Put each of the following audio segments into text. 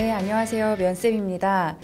네, 안녕하세요. 면쌤입니다.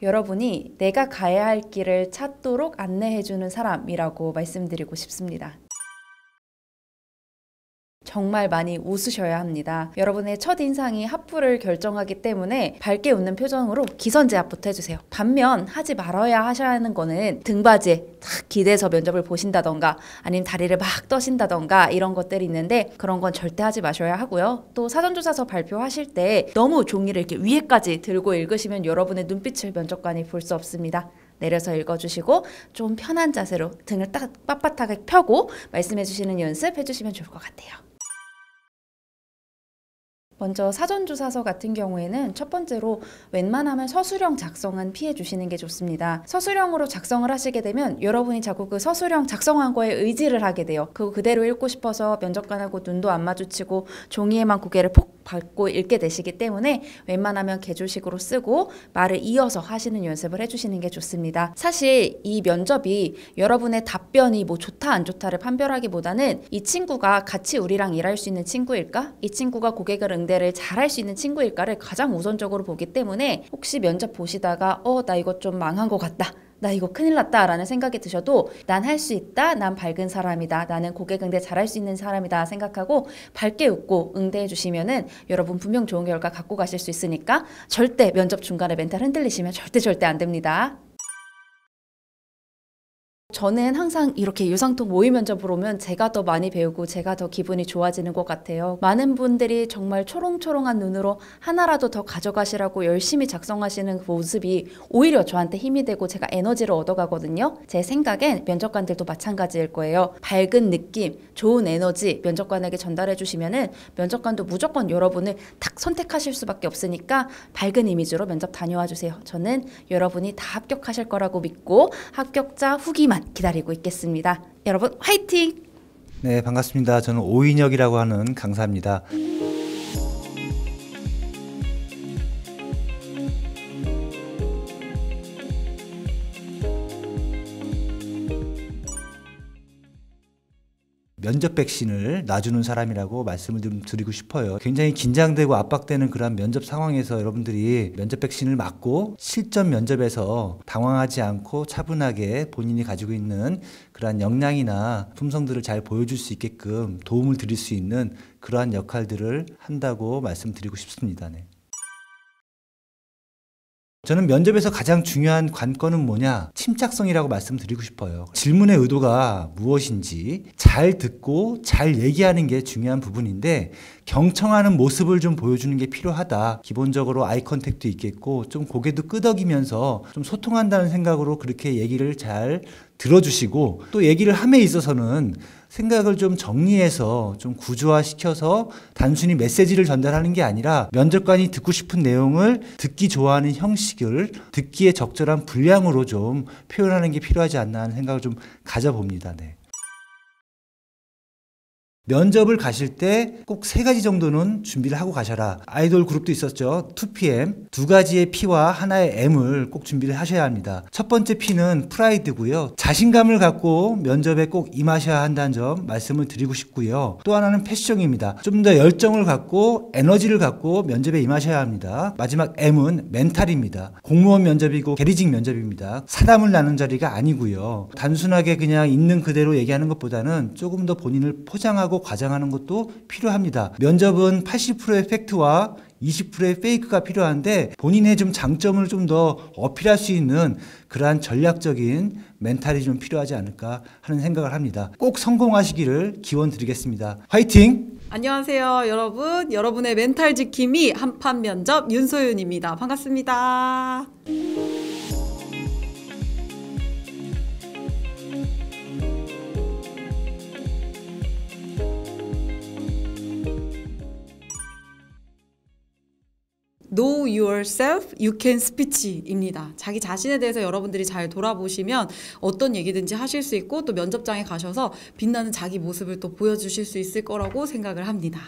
여러분이 내가 가야 할 길을 찾도록 안내해주는 사람이라고 말씀드리고 싶습니다. 정말 많이 웃으셔야 합니다. 여러분의 첫 인상이 합부를 결정하기 때문에 밝게 웃는 표정으로 기선제압부터 해주세요. 반면 하지 말아야 하셔야 하는 거는 등받이에 탁 기대서 면접을 보신다던가 아니면 다리를 막 떠신다던가 이런 것들이 있는데 그런 건 절대 하지 마셔야 하고요. 또 사전조사서 발표하실 때 너무 종이를 이렇게 위에까지 들고 읽으시면 여러분의 눈빛을 면접관이 볼 수 없습니다. 내려서 읽어주시고 좀 편한 자세로 등을 딱 빳빳하게 펴고 말씀해주시는 연습 해주시면 좋을 것 같아요. 먼저 사전조사서 같은 경우에는 첫 번째로 웬만하면 서술형 작성은 피해 주시는 게 좋습니다. 서술형으로 작성을 하시게 되면 여러분이 자꾸 그 서술형 작성한 거에 의지를 하게 돼요. 그거 그대로 읽고 싶어서 면접관하고 눈도 안 마주치고 종이에만 고개를 폭 받고 읽게 되시기 때문에 웬만하면 개조식으로 쓰고 말을 이어서 하시는 연습을 해주시는 게 좋습니다. 사실 이 면접이 여러분의 답변이 뭐 좋다 안 좋다를 판별하기보다는 이 친구가 같이 우리랑 일할 수 있는 친구일까? 이 친구가 고객을 응대를 잘할 수 있는 친구일까를 가장 우선적으로 보기 때문에 혹시 면접 보시다가 어 나 이거 좀 망한 것 같다 나 이거 큰일 났다 라는 생각이 드셔도 난 할 수 있다. 난 밝은 사람이다. 나는 고객 응대 잘할 수 있는 사람이다 생각하고 밝게 웃고 응대해 주시면은 여러분 분명 좋은 결과 갖고 가실 수 있으니까 절대 면접 중간에 멘탈 흔들리시면 절대 절대 안 됩니다. 저는 항상 이렇게 유상통 모의 면접을 오면 제가 더 많이 배우고 제가 더 기분이 좋아지는 것 같아요. 많은 분들이 정말 초롱초롱한 눈으로 하나라도 더 가져가시라고 열심히 작성하시는 그 모습이 오히려 저한테 힘이 되고 제가 에너지를 얻어가거든요. 제 생각엔 면접관들도 마찬가지일 거예요. 밝은 느낌, 좋은 에너지 면접관에게 전달해 주시면 면접관도 무조건 여러분을 탁 선택하실 수밖에 없으니까 밝은 이미지로 면접 다녀와 주세요. 저는 여러분이 다 합격하실 거라고 믿고 합격자 후기만 시간 기다리고 있겠습니다. 여러분 화이팅! 네 반갑습니다. 저는 오인혁이라고 하는 강사입니다. 면접 백신을 놔주는 사람이라고 말씀을 좀 드리고 싶어요. 굉장히 긴장되고 압박되는 그런 면접 상황에서 여러분들이 면접 백신을 맞고 실전 면접에서 당황하지 않고 차분하게 본인이 가지고 있는 그러한 역량이나 품성들을 잘 보여줄 수 있게끔 도움을 드릴 수 있는 그러한 역할들을 한다고 말씀드리고 싶습니다. 네. 저는 면접에서 가장 중요한 관건은 뭐냐? 침착성이라고 말씀드리고 싶어요. 질문의 의도가 무엇인지 잘 듣고 잘 얘기하는 게 중요한 부분인데 경청하는 모습을 좀 보여주는 게 필요하다. 기본적으로 아이 컨택도 있겠고 좀 고개도 끄덕이면서 좀 소통한다는 생각으로 그렇게 얘기를 잘 들어주시고 또 얘기를 함에 있어서는 생각을 좀 정리해서 좀 구조화시켜서 단순히 메시지를 전달하는 게 아니라 면접관이 듣고 싶은 내용을 듣기 좋아하는 형식을 듣기에 적절한 분량으로 좀 표현하는 게 필요하지 않나 하는 생각을 좀 가져봅니다. 네. 면접을 가실 때 꼭 세 가지 정도는 준비를 하고 가셔라. 아이돌 그룹도 있었죠. 2PM. 두 가지의 P와 하나의 M을 꼭 준비를 하셔야 합니다. 첫 번째 P는 프라이드고요. 자신감을 갖고 면접에 꼭 임하셔야 한다는 점 말씀을 드리고 싶고요. 또 하나는 패션입니다. 좀 더 열정을 갖고 에너지를 갖고 면접에 임하셔야 합니다. 마지막 M은 멘탈입니다. 공무원 면접이고 게리직 면접입니다. 사담을 나는 자리가 아니고요. 단순하게 그냥 있는 그대로 얘기하는 것보다는 조금 더 본인을 포장하고 하고 과장하는 것도 필요합니다. 면접은 80%의 팩트와 20%의 페이크가 필요한데 본인의 좀 장점을 좀 더 어필할 수 있는 그러한 전략적인 멘탈이 좀 필요하지 않을까 하는 생각을 합니다. 꼭 성공하시기를 기원 드리겠습니다. 화이팅! 안녕하세요, 여러분. 여러분의 멘탈 지킴이 한판 면접 윤소윤입니다. 반갑습니다. Know Yourself, You Can Speech입니다. 자기 자신에 대해서 여러분들이 잘 돌아보시면 어떤 얘기든지 하실 수 있고 또 면접장에 가셔서 빛나는 자기 모습을 또 보여주실 수 있을 거라고 생각을 합니다.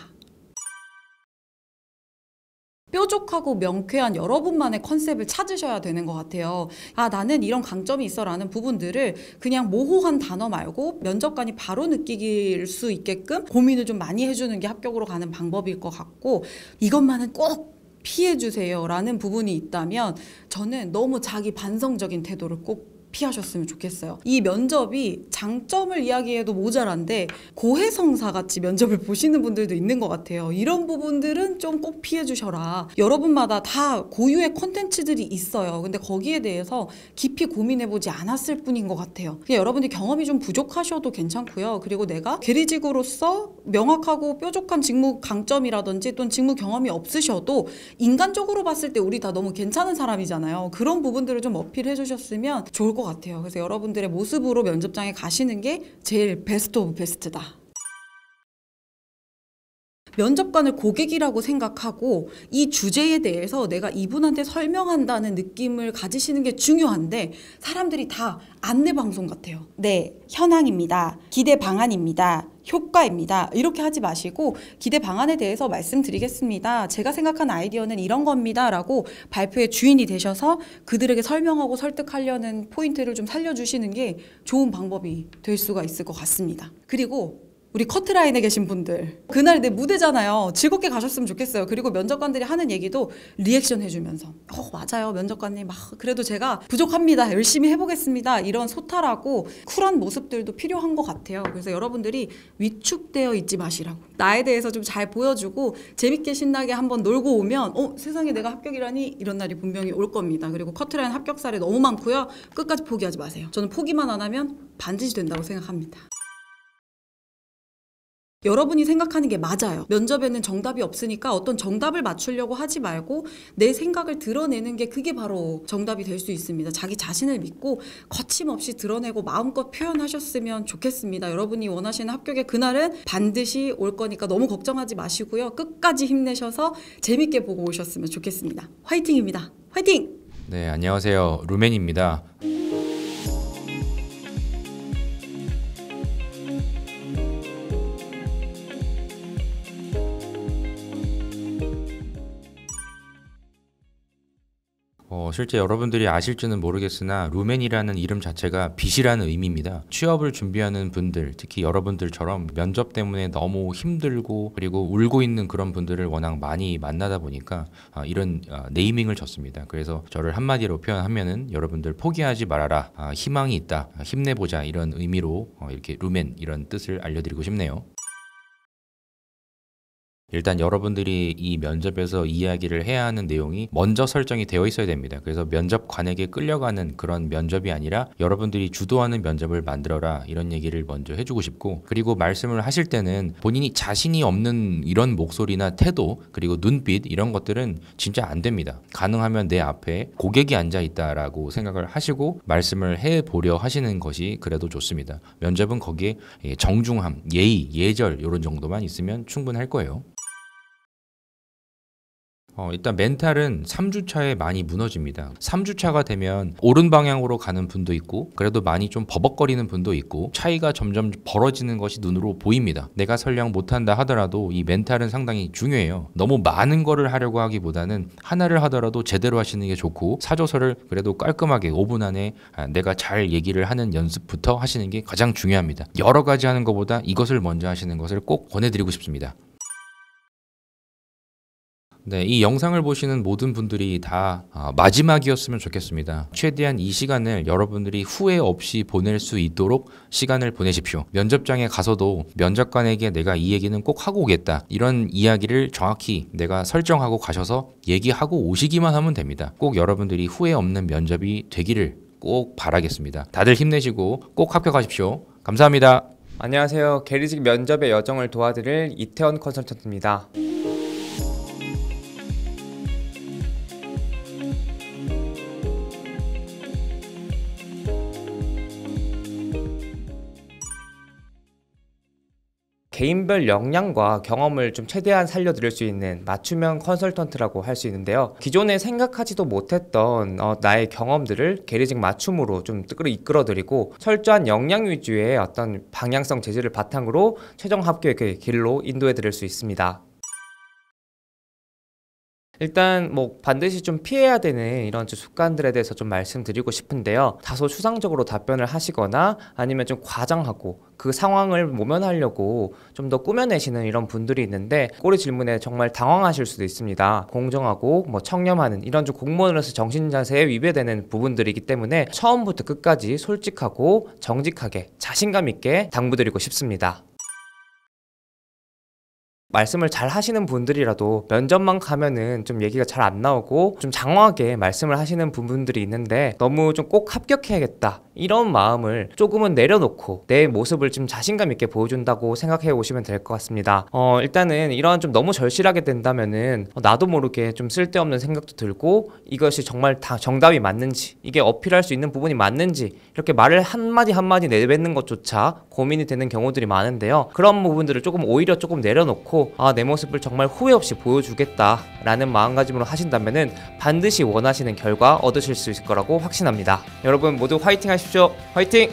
뾰족하고 명쾌한 여러분만의 컨셉을 찾으셔야 되는 것 같아요. 아, 나는 이런 강점이 있어 라는 부분들을 그냥 모호한 단어 말고 면접관이 바로 느끼길수 있게끔 고민을 좀 많이 해주는 게 합격으로 가는 방법일 것 같고 이것만은 꼭 피해주세요라는 부분이 있다면 저는 너무 자기 반성적인 태도를 꼭 피하셨으면 좋겠어요. 이 면접이 장점을 이야기해도 모자란데 고해성사 같이 면접을 보시는 분들도 있는 것 같아요. 이런 부분들은 좀 꼭 피해 주셔라. 여러분마다 다 고유의 컨텐츠들이 있어요. 근데 거기에 대해서 깊이 고민해 보지 않았을 뿐인 것 같아요. 여러분이 경험이 좀 부족하셔도 괜찮고요. 그리고 내가 괴리직으로서 명확하고 뾰족한 직무 강점이라든지 또는 직무 경험이 없으셔도 인간적으로 봤을 때 우리 다 너무 괜찮은 사람이잖아요. 그런 부분들을 좀 어필해 주셨으면 좋을 것 같아요 것 같아요. 그래서 여러분들의 모습으로 면접장에 가시는 게 제일 베스트 오브 베스트다. 면접관을 고객이라고 생각하고 이 주제에 대해서 내가 이분한테 설명한다는 느낌을 가지시는 게 중요한데 사람들이 다 안내 방송 같아요. 네, 현황입니다. 기대 방안입니다. 효과입니다. 이렇게 하지 마시고 기대 방안에 대해서 말씀드리겠습니다. 제가 생각한 아이디어는 이런 겁니다. 라고 발표의 주인이 되셔서 그들에게 설명하고 설득하려는 포인트를 좀 살려주시는 게 좋은 방법이 될 수가 있을 것 같습니다. 그리고 우리 커트라인에 계신 분들 그날 내 무대잖아요 즐겁게 가셨으면 좋겠어요 그리고 면접관들이 하는 얘기도 리액션 해주면서 어 맞아요 면접관님 막 아, 그래도 제가 부족합니다 열심히 해보겠습니다 이런 소탈하고 쿨한 모습들도 필요한 것 같아요 그래서 여러분들이 위축되어 있지 마시라고 나에 대해서 좀 잘 보여주고 재밌게 신나게 한번 놀고 오면 어 세상에 내가 합격이라니 이런 날이 분명히 올 겁니다 그리고 커트라인 합격 사례 너무 많고요 끝까지 포기하지 마세요 저는 포기만 안 하면 반드시 된다고 생각합니다 여러분이 생각하는 게 맞아요. 면접에는 정답이 없으니까 어떤 정답을 맞추려고 하지 말고 내 생각을 드러내는 게 그게 바로 정답이 될 수 있습니다. 자기 자신을 믿고 거침없이 드러내고 마음껏 표현하셨으면 좋겠습니다. 여러분이 원하시는 합격의 그날은 반드시 올 거니까 너무 걱정하지 마시고요. 끝까지 힘내셔서 재밌게 보고 오셨으면 좋겠습니다. 화이팅입니다. 화이팅! 네, 안녕하세요. 루멘입니다. 실제 여러분들이 아실지는 모르겠으나 루멘이라는 이름 자체가 빚이라는 의미입니다. 취업을 준비하는 분들, 특히 여러분들처럼 면접 때문에 너무 힘들고 그리고 울고 있는 그런 분들을 워낙 많이 만나다 보니까 아, 이런 아, 네이밍을 줬습니다. 그래서 저를 한마디로 표현하면은 여러분들 포기하지 말아라, 아, 희망이 있다, 아, 힘내보자 이런 의미로 어, 이렇게 루멘 이런 뜻을 알려드리고 싶네요. 일단 여러분들이 이 면접에서 이야기를 해야 하는 내용이 먼저 설정이 되어 있어야 됩니다. 그래서 면접관에게 끌려가는 그런 면접이 아니라 여러분들이 주도하는 면접을 만들어라 이런 얘기를 먼저 해주고 싶고 그리고 말씀을 하실 때는 본인이 자신이 없는 이런 목소리나 태도 그리고 눈빛 이런 것들은 진짜 안 됩니다. 가능하면 내 앞에 고객이 앉아 있다라고 생각을 하시고 말씀을 해 보려 하시는 것이 그래도 좋습니다. 면접은 거기에 예, 정중함, 예의, 예절 이런 정도만 있으면 충분할 거예요. 어, 일단 멘탈은 3주차에 많이 무너집니다. 3주차가 되면 오른 방향으로 가는 분도 있고 그래도 많이 좀 버벅거리는 분도 있고 차이가 점점 벌어지는 것이 눈으로 보입니다. 내가 설령 못한다 하더라도 이 멘탈은 상당히 중요해요. 너무 많은 거를 하려고 하기보다는 하나를 하더라도 제대로 하시는 게 좋고 사조서를 그래도 깔끔하게 5분 안에 아, 내가 잘 얘기를 하는 연습부터 하시는 게 가장 중요합니다. 여러 가지 하는 것보다 이것을 먼저 하시는 것을 꼭 권해드리고 싶습니다. 네, 이 영상을 보시는 모든 분들이 다 어, 마지막이었으면 좋겠습니다. 최대한 이 시간을 여러분들이 후회 없이 보낼 수 있도록 시간을 보내십시오. 면접장에 가서도 면접관에게 내가 이 얘기는 꼭 하고 오겠다. 이런 이야기를 정확히 내가 설정하고 가셔서 얘기하고 오시기만 하면 됩니다. 꼭 여러분들이 후회 없는 면접이 되기를 꼭 바라겠습니다. 다들 힘내시고 꼭 합격하십시오. 감사합니다. 안녕하세요. 게리직 면접의 여정을 도와드릴 이태원 컨설턴트입니다. 개인별 역량과 경험을 좀 최대한 살려드릴 수 있는 맞춤형 컨설턴트라고 할 수 있는데요. 기존에 생각하지도 못했던 어, 나의 경험들을 게리직 맞춤으로 좀 이끌어드리고 철저한 역량 위주의 어떤 방향성 재질을 바탕으로 최종 합격의 길로 인도해드릴 수 있습니다. 일단 뭐 반드시 좀 피해야 되는 이런 습관들에 대해서 좀 말씀드리고 싶은데요. 다소 추상적으로 답변을 하시거나 아니면 좀 과장하고 그 상황을 모면하려고 좀 더 꾸며내시는 이런 분들이 있는데 꼬리 질문에 정말 당황하실 수도 있습니다. 공정하고 뭐 청렴하는 이런 좀 공무원으로서 정신 자세에 위배되는 부분들이기 때문에 처음부터 끝까지 솔직하고 정직하게 자신감 있게 당부드리고 싶습니다. 말씀을 잘 하시는 분들이라도 면접만 가면은 좀 얘기가 잘 안 나오고 좀 장황하게 말씀을 하시는 부분들이 있는데 너무 좀 꼭 합격해야겠다 이런 마음을 조금은 내려놓고 내 모습을 좀 자신감 있게 보여준다고 생각해 오시면 될 것 같습니다. 어, 일단은 이러한 좀 너무 절실하게 된다면은 어, 나도 모르게 좀 쓸데없는 생각도 들고 이것이 정말 다 정답이 맞는지 이게 어필할 수 있는 부분이 맞는지 이렇게 말을 한마디 한마디 내뱉는 것조차 고민이 되는 경우들이 많은데요. 그런 부분들을 조금 오히려 조금 내려놓고 아, 내 모습을 정말 후회 없이 보여주겠다라는 마음가짐으로 하신다면은 반드시 원하시는 결과 얻으실 수 있을 거라고 확신합니다. 여러분 모두 화이팅 하시고 하십시오. 화이팅!